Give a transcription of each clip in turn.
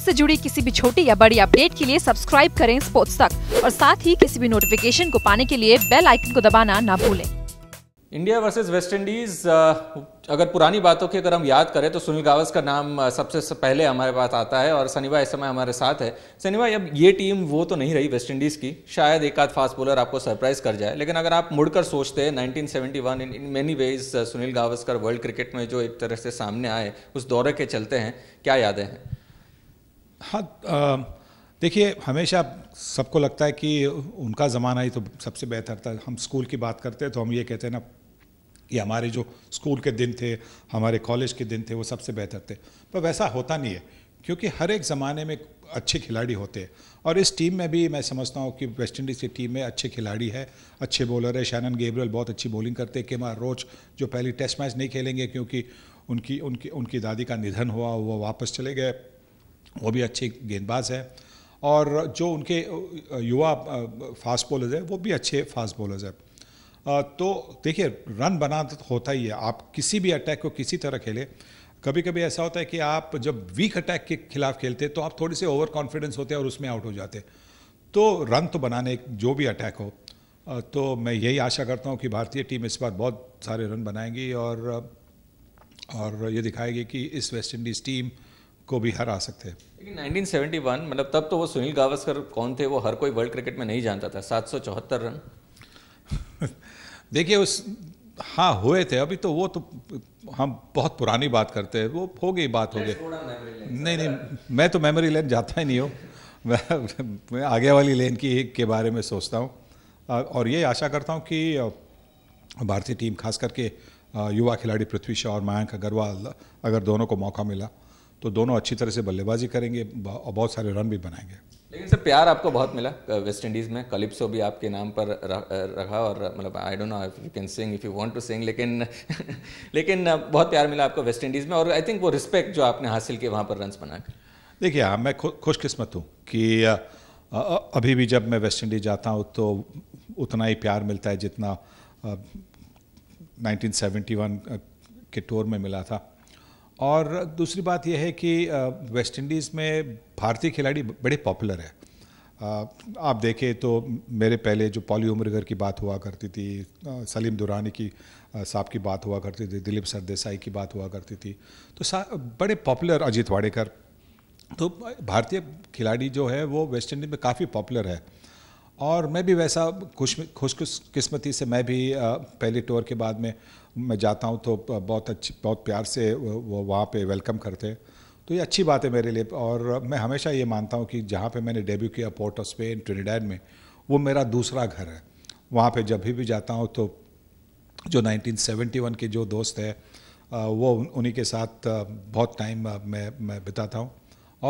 Sports से जुड़ी किसी भी छोटी या बड़ी अपडेट के लिए सब्सक्राइब करें स्पोर्ट्स तक और साथ ही किसी भी नोटिफिकेशन को पाने के लिए बेल आइकन को दबाना ना भूलें इंडिया वर्सेस वेस्ट इंडीज अगर पुरानी बातों की अगर हम याद करें तो सुनील गावस का नाम uh, सबसे पहले हमारे पास आता है और शनिवार इस समय हमारे साथ है शनिवार अब ये टीम वो तो नहीं रही वेस्ट इंडीज़ की शायद एक आध फास्ट बॉलर आपको सरप्राइज कर जाए लेकिन अगर आप मुड़कर सोचते हैं 1971 in in many ways Sunil Gavaskar world cricket में जो एक तरह से सामने आए उस दौरे के चलते हैं क्या यादें हैं हाँ देखिए हमेशा सबको लगता है कि उनका ज़माना ही तो सबसे बेहतर था हम स्कूल की बात करते हैं तो हम ये कहते हैं ना कि हमारे जो स्कूल के दिन थे हमारे कॉलेज के दिन थे वो सबसे बेहतर थे पर वैसा होता नहीं है क्योंकि हर एक ज़माने में अच्छे खिलाड़ी होते हैं और इस टीम में भी मैं समझता हूँ कि वेस्ट इंडीज़ की टीम में अच्छे खिलाड़ी है अच्छे बॉलर है शैनन गेब्रियल बहुत अच्छी बॉलिंग करते हैं केमा रोच जो पहली टेस्ट मैच नहीं खेलेंगे क्योंकि उनकी उनकी उनकी दादी का निधन हुआ वो वापस चले गए वो भी अच्छे गेंदबाज हैं और जो उनके युवा फास्ट बॉलर्स हैं वो भी अच्छे फास्ट बॉलर्स हैं तो देखिए रन बना तो होता ही है आप किसी भी अटैक को किसी तरह खेलें कभी कभी ऐसा होता है कि आप जब वीक अटैक के खिलाफ खेलते हैं तो आप थोड़े से ओवर कॉन्फिडेंस होते हैं और उसमें आउट हो जाते तो रन तो बनाने जो भी अटैक हो तो मैं यही आशा करता हूँ कि भारतीय टीम इस बार बहुत सारे रन बनाएंगी और और ये दिखाएगी कि इस वेस्ट इंडीज़ टीम को भी हरा सकते हैं लेकिन 1971 मतलब तब तो वो सुनील गावस्कर कौन थे वो हर कोई वर्ल्ड क्रिकेट में नहीं जानता था सात रन देखिए उस हाँ हुए थे अभी तो वो तो हम बहुत पुरानी बात करते हैं वो हो गई बात हो गई नहीं नहीं मैं तो मेमोरी लेन जाता ही नहीं हूँ मैं, मैं आगे वाली लेन की के बारे में सोचता हूँ और ये आशा करता हूँ कि भारतीय टीम खास करके युवा खिलाड़ी पृथ्वी शाह और मयंक अग्रवाल अगर दोनों को मौका मिला तो दोनों अच्छी तरह से बल्लेबाजी करेंगे और बहुत सारे रन भी बनाएंगे लेकिन सर प्यार आपको बहुत मिला वेस्ट इंडीज़ में कलिप्सो भी आपके नाम पर रखा और मतलब I don't know if you can sing if you want to sing लेकिन लेकिन बहुत प्यार मिला आपको वेस्ट इंडीज़ में और आई थिंक वो रिस्पेक्ट जो आपने हासिल किया वहाँ पर रन बनाकर देखिए हाँ मैं खुशकिस्मत हूँ कि अभी भी जब मैं वेस्ट इंडीज़ जाता हूँ तो उतना ही प्यार मिलता है जितना नाइनटीन के टूर में मिला था और दूसरी बात यह है कि वेस्ट इंडीज़ में भारतीय खिलाड़ी बड़े पॉपुलर है आप देखें तो मेरे पहले जो पॉली उमरगर की बात हुआ करती थी सलीम दुरानी की साहब की बात हुआ करती थी दिलीप सरदेसाई की बात हुआ करती थी तो बड़े पॉपुलर अजीत वाडेकर तो भारतीय खिलाड़ी जो है वो वेस्ट इंडीज़ में काफ़ी पॉपुलर है और मैं भी वैसा खुश खुश किस्मती से मैं भी पहले टूर के बाद में मैं जाता हूँ तो बहुत अच्छी बहुत प्यार से वो वहाँ पे वेलकम करते हैं तो ये अच्छी बात है मेरे लिए और मैं हमेशा ये मानता हूँ कि जहाँ पे मैंने डेब्यू किया पोर्ट ऑफ स्पेन ट्रिनिडैड में वो मेरा दूसरा घर है वहाँ पे जब भी भी जाता हूँ तो जो 1971 के जो दोस्त है वो उन्हीं के साथ बहुत टाइम मैं मैं बिताता हूँ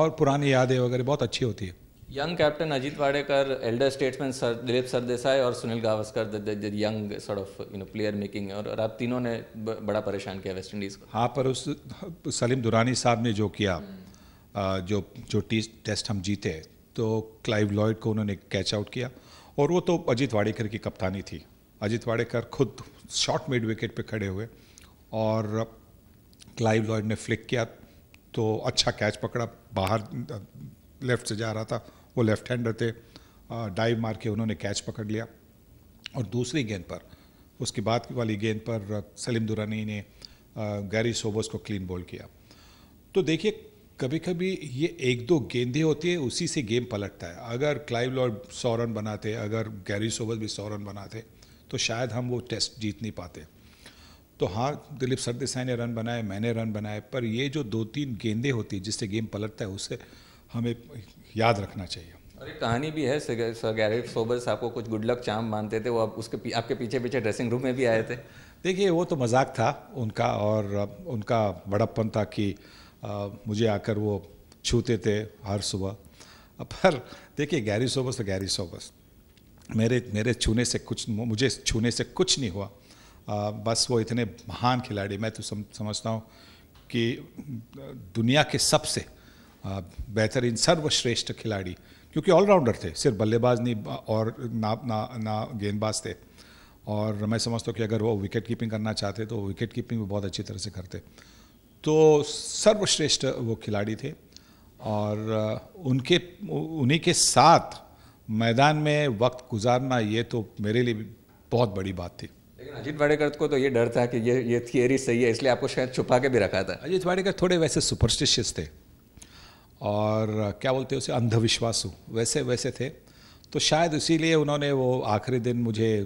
और पुरानी यादें वगैरह बहुत अच्छी होती है young captain Ajit Wadekar elder statesman sir Dilip Sardesai और Sunil Gavaskar the, the, the young sort of you और आप तीनों ने बड़ा परेशान किया वेस्ट इंडीज़ को हाँ पर उस सलीम दुरानी साहब ने जो किया hmm. जो जो टेस्ट हम जीते तो क्लाइव लॉयड को उन्होंने कैच आउट किया और वो तो अजीत वाड़ेकर की कप्तानी थी अजीत वाड़ेकर खुद शॉर्ट मिड विकेट पर खड़े हुए और क्लाइव लॉयड ने फ्लिक किया तो अच्छा कैच पकड़ा बाहर लेफ्ट से जा रहा था वो लेफ्ट हैंडर थे डाइव मार के उन्होंने कैच पकड़ लिया और दूसरी गेंद पर उसके बाद की वाली गेंद पर सलीम दुरानी ने गैरी सोबर्स को क्लीन बॉल किया तो देखिए कभी कभी ये एक दो गेंदें होती है उसी से गेम पलटता है अगर क्लाइव लॉर्ड सौ रन बनाते अगर गैरी सोबर्स भी सौ रन बनाते तो शायद हम वो टेस्ट जीत नहीं पाते तो हाँ दिलीप सरदेसाई ने रन बनाए मैंने रन बनाए पर ये जो दो तीन गेंदें होती है जिससे गेम पलटता है उससे हमें याद रखना चाहिए और एक कहानी भी है सर गैरेट सोबर्स आपको कुछ गुड लक चाम मानते थे वो आप उसके पी, आपके पीछे पीछे ड्रेसिंग रूम में भी आए थे देखिए वो तो मजाक था उनका और उनका बड़प्पन था कि आ, मुझे आकर वो छूते थे हर सुबह पर देखिए गैरी सोबस तो गैरी सोबस मेरे मेरे छूने से कुछ मुझे छूने से कुछ नहीं हुआ आ, बस वो इतने महान खिलाड़ी मैं तो सम, समझता हूँ कि दुनिया के सबसे बेहतर इन सर्वश्रेष्ठ खिलाड़ी क्योंकि ऑलराउंडर थे सिर्फ बल्लेबाज नहीं और ना ना ना गेंदबाज थे और मैं समझता हूँ कि अगर वो विकेट कीपिंग करना चाहते तो विकेट कीपिंग भी बहुत अच्छी तरह से करते तो सर्वश्रेष्ठ वो खिलाड़ी थे और उनके उन्हीं के साथ मैदान में वक्त गुजारना ये तो मेरे लिए बहुत बड़ी बात थी लेकिन अजीत वाडेकर को तो ये डर था कि ये ये थियरी सही है इसलिए आपको शायद छुपा के भी रखा था अजीत वाडेकर थोड़े वैसे सुपरस्टिशियस थे और क्या बोलते हैं उसे अंधविश्वास वैसे वैसे थे तो शायद इसीलिए उन्होंने वो आखिरी दिन मुझे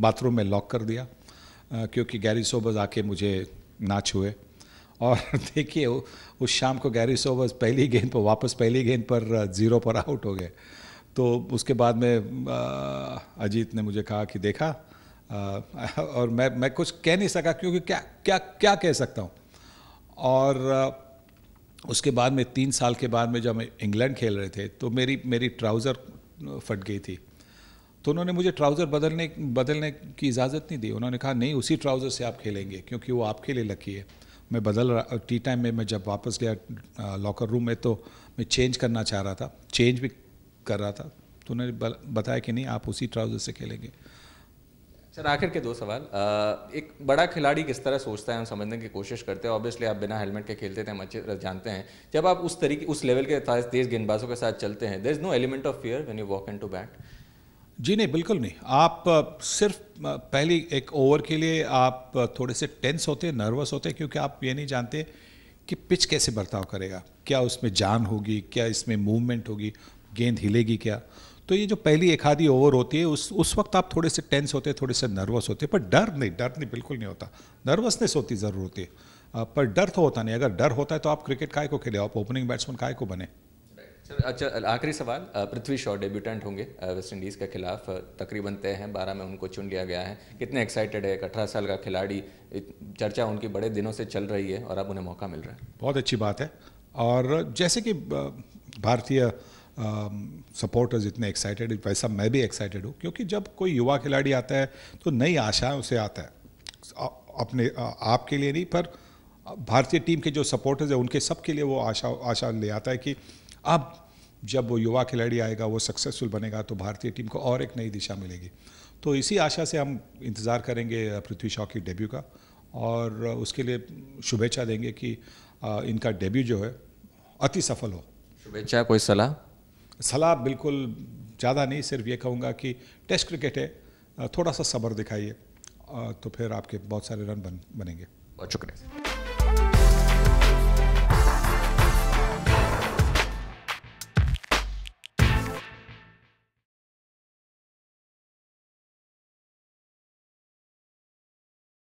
बाथरूम में लॉक कर दिया क्योंकि गैरी सोबर्स आके मुझे नाच हुए और देखिए उस शाम को गैरी सोबर्स पहली गेंद पर वापस पहली गेंद पर ज़ीरो पर आउट हो गए तो उसके बाद में अजीत ने मुझे कहा कि देखा और मैं मैं कुछ कह नहीं सका क्योंकि क्या क्या क्या कह सकता हूँ और उसके बाद में तीन साल के बाद में जब हम इंग्लैंड खेल रहे थे तो मेरी मेरी ट्राउज़र फट गई थी तो उन्होंने मुझे ट्राउज़र बदलने बदलने की इजाज़त नहीं दी उन्होंने कहा नहीं उसी ट्राउज़र से आप खेलेंगे क्योंकि वो आपके लिए लकी है मैं बदल रहा टी टाइम में मैं जब वापस गया लॉकर रूम में तो मैं चेंज करना चाह रहा था चेंज भी कर रहा था तो उन्होंने बताया कि नहीं आप उसी ट्राउज़र से खेलेंगे सर आखिर के दो सवाल आ, एक बड़ा खिलाड़ी किस तरह सोचता है हम समझने की कोशिश करते हैं ऑब्वियसली आप बिना हेलमेट के खेलते थे हम अच्छे जानते हैं जब आप उस तरीके उस लेवल के तेज गेंदबाजों के साथ चलते हैं there is no element of fear when you walk in to bat जी नहीं बिल्कुल नहीं आप सिर्फ पहली एक ओवर के लिए आप थोड़े से टेंस होते हैं नर्वस होते हैं क्योंकि आप ये नहीं जानते कि पिच कैसे बर्ताव करेगा क्या उसमें जान होगी क्या इसमें मूवमेंट होगी गेंद हिलेगी क्या तो ये जो पहली एक आधी ओवर होती है उस उस वक्त आप थोड़े से टेंस होते हैं थोड़े से नर्वस होते हैं पर डर नहीं डर नहीं बिल्कुल नहीं होता नर्वसनेस होती ज़रूर होती है पर डर तो होता नहीं अगर डर होता है तो आप क्रिकेट काय को खेले आप ओपनिंग बैट्समैन काय को बने अच्छा आखिरी सवाल पृथ्वी शॉ डेब्यूटेंट होंगे वेस्ट इंडीज़ के खिलाफ तकरीबन तय हैं बारह में उनको चुन लिया गया है कितने एक्साइटेड है एक अठारह साल का खिलाड़ी चर्चा उनकी बड़े दिनों से चल रही है और अब उन्हें मौका मिल रहा है बहुत अच्छी बात है और जैसे कि भारतीय सपोर्टर्स um, इतने एक्साइटेड वैसा मैं भी एक्साइटेड हूँ क्योंकि जब कोई युवा खिलाड़ी आता है तो नई आशाएं उसे आता है अपने आपके लिए नहीं पर भारतीय टीम के जो सपोर्टर्स हैं उनके सबके लिए वो आशा आशा ले आता है कि अब जब वो युवा खिलाड़ी आएगा वो सक्सेसफुल बनेगा तो भारतीय टीम को और एक नई दिशा मिलेगी तो इसी आशा से हम इंतज़ार करेंगे पृथ्वी शॉ की डेब्यू का और उसके लिए शुभेच्छा देंगे कि इनका डेब्यू जो है अति सफल हो शुभेच्छा कोई सलाह सलाह बिल्कुल ज़्यादा नहीं सिर्फ ये कहूँगा कि टेस्ट क्रिकेट है थोड़ा सा सब्र दिखाइए तो फिर आपके बहुत सारे रन बन बनेंगे बहुत शुक्रिया